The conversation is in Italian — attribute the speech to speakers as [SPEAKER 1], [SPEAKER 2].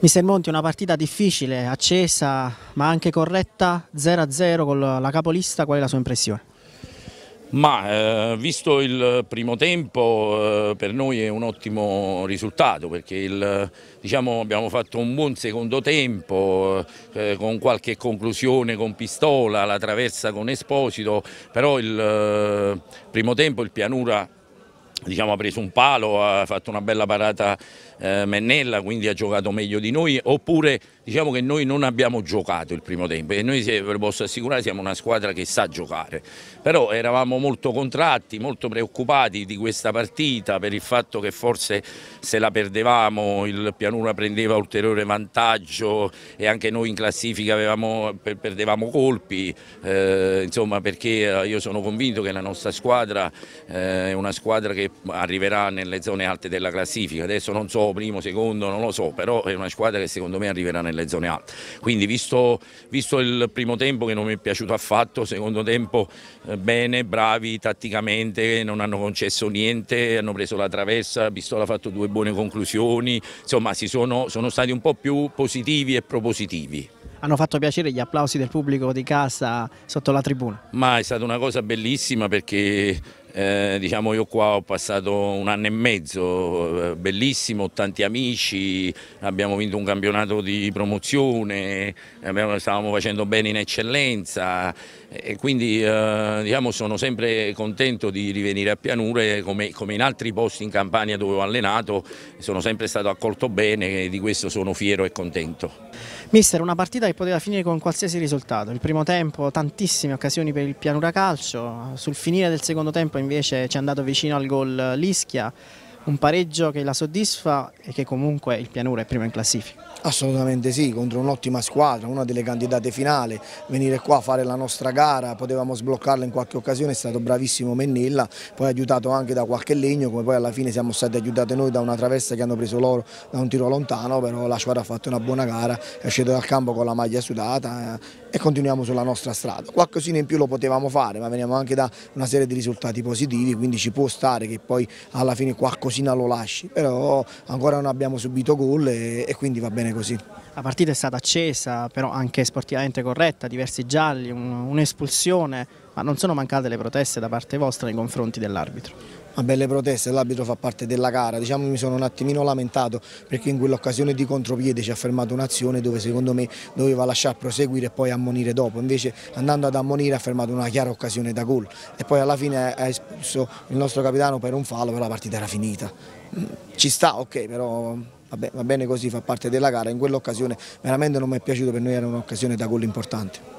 [SPEAKER 1] Mister Monti, una partita difficile, accesa, ma anche corretta, 0-0 con la capolista, qual è la sua impressione?
[SPEAKER 2] Ma eh, visto il primo tempo eh, per noi è un ottimo risultato perché il, diciamo, abbiamo fatto un buon secondo tempo eh, eh con qualche conclusione con Pistola, la traversa con Esposito, però il eh, primo tempo il Pianura Diciamo, ha preso un palo, ha fatto una bella parata eh, Mennella, quindi ha giocato meglio di noi, oppure diciamo che noi non abbiamo giocato il primo tempo e noi, ve lo posso assicurare, siamo una squadra che sa giocare, però eravamo molto contratti, molto preoccupati di questa partita per il fatto che forse se la perdevamo il pianura prendeva ulteriore vantaggio e anche noi in classifica avevamo, perdevamo colpi, eh, insomma perché eh, io sono convinto che la nostra squadra eh, è una squadra che arriverà nelle zone alte della classifica, adesso non so primo, secondo, non lo so, però è una squadra che secondo me arriverà nelle zone alte. Quindi visto, visto il primo tempo che non mi è piaciuto affatto, secondo tempo eh, bene, bravi tatticamente, non hanno concesso niente, hanno preso la traversa, Pistola ha fatto due buone conclusioni, insomma sono, sono stati un po' più positivi e propositivi
[SPEAKER 1] hanno fatto piacere gli applausi del pubblico di casa sotto la tribuna.
[SPEAKER 2] Ma è stata una cosa bellissima perché eh, diciamo io qua ho passato un anno e mezzo, eh, bellissimo, ho tanti amici, abbiamo vinto un campionato di promozione, abbiamo, stavamo facendo bene in eccellenza e quindi eh, diciamo, sono sempre contento di rivenire a Pianure come, come, in altri posti in Campania dove ho allenato, sono sempre stato accolto bene e di questo sono fiero e contento.
[SPEAKER 1] Mister, una partita che poteva finire con qualsiasi risultato, il primo tempo tantissime occasioni per il Pianura Calcio, sul finire del secondo tempo invece invece ci è andato vicino al gol Lischia, un pareggio che la soddisfa e che comunque il pianura è primo in classifica.
[SPEAKER 3] Assolutamente sì, contro un'ottima squadra, una delle candidate finali, venire qua a fare la nostra gara, potevamo sbloccarla in qualche occasione, è stato bravissimo Mennella, poi aiutato anche da qualche legno, come poi alla fine siamo stati aiutati noi da una traversa che hanno preso loro da un tiro lontano, però la squadra ha fatto una buona gara, è uscita dal campo con la maglia sudata eh, e continuiamo sulla nostra strada. Qualcosina in più lo potevamo fare, ma veniamo anche da una serie di risultati positivi, quindi ci può stare che poi alla fine qualcosina lo lasci, però ancora non abbiamo subito gol e, e quindi
[SPEAKER 1] va bene bene così. La partita è stata accesa, però anche sportivamente corretta, diversi gialli,
[SPEAKER 3] un'espulsione, un ma non sono mancate le proteste da parte vostra nei confronti dell'arbitro? Vabbè, le proteste, l'arbitro fa parte della gara, diciamo mi sono un attimino lamentato perché in quell'occasione di contropiede ci ha fermato un'azione dove secondo me doveva lasciar proseguire e poi ammonire dopo, invece andando ad ammonire ha fermato una chiara occasione da gol e poi alla fine ha espulso il nostro capitano per un fallo, però la partita era finita. Mm, ci sta, ok, però Vabbè, va bene così, fa parte della gara, in quell'occasione veramente non mi è piaciuto, per noi era un'occasione da gol importante.